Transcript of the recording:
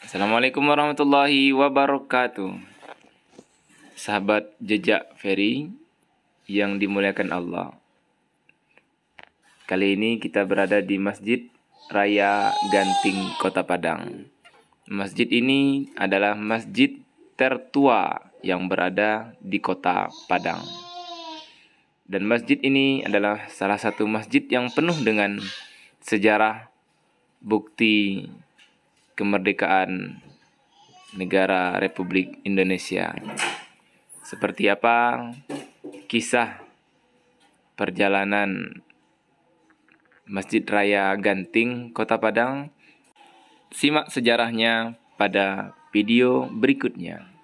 Assalamualaikum warahmatullahi wabarakatuh. Sahabat jejak Ferry yang dimuliakan Allah. Kali ini kita berada di Masjid Raya Ganting Kota Padang. Masjid ini adalah masjid tertua yang berada di Kota Padang. Dan masjid ini adalah salah satu masjid yang penuh dengan sejarah, bukti kemerdekaan negara Republik Indonesia. Seperti apa kisah perjalanan Masjid Raya Ganting, Kota Padang? Simak sejarahnya pada video berikutnya.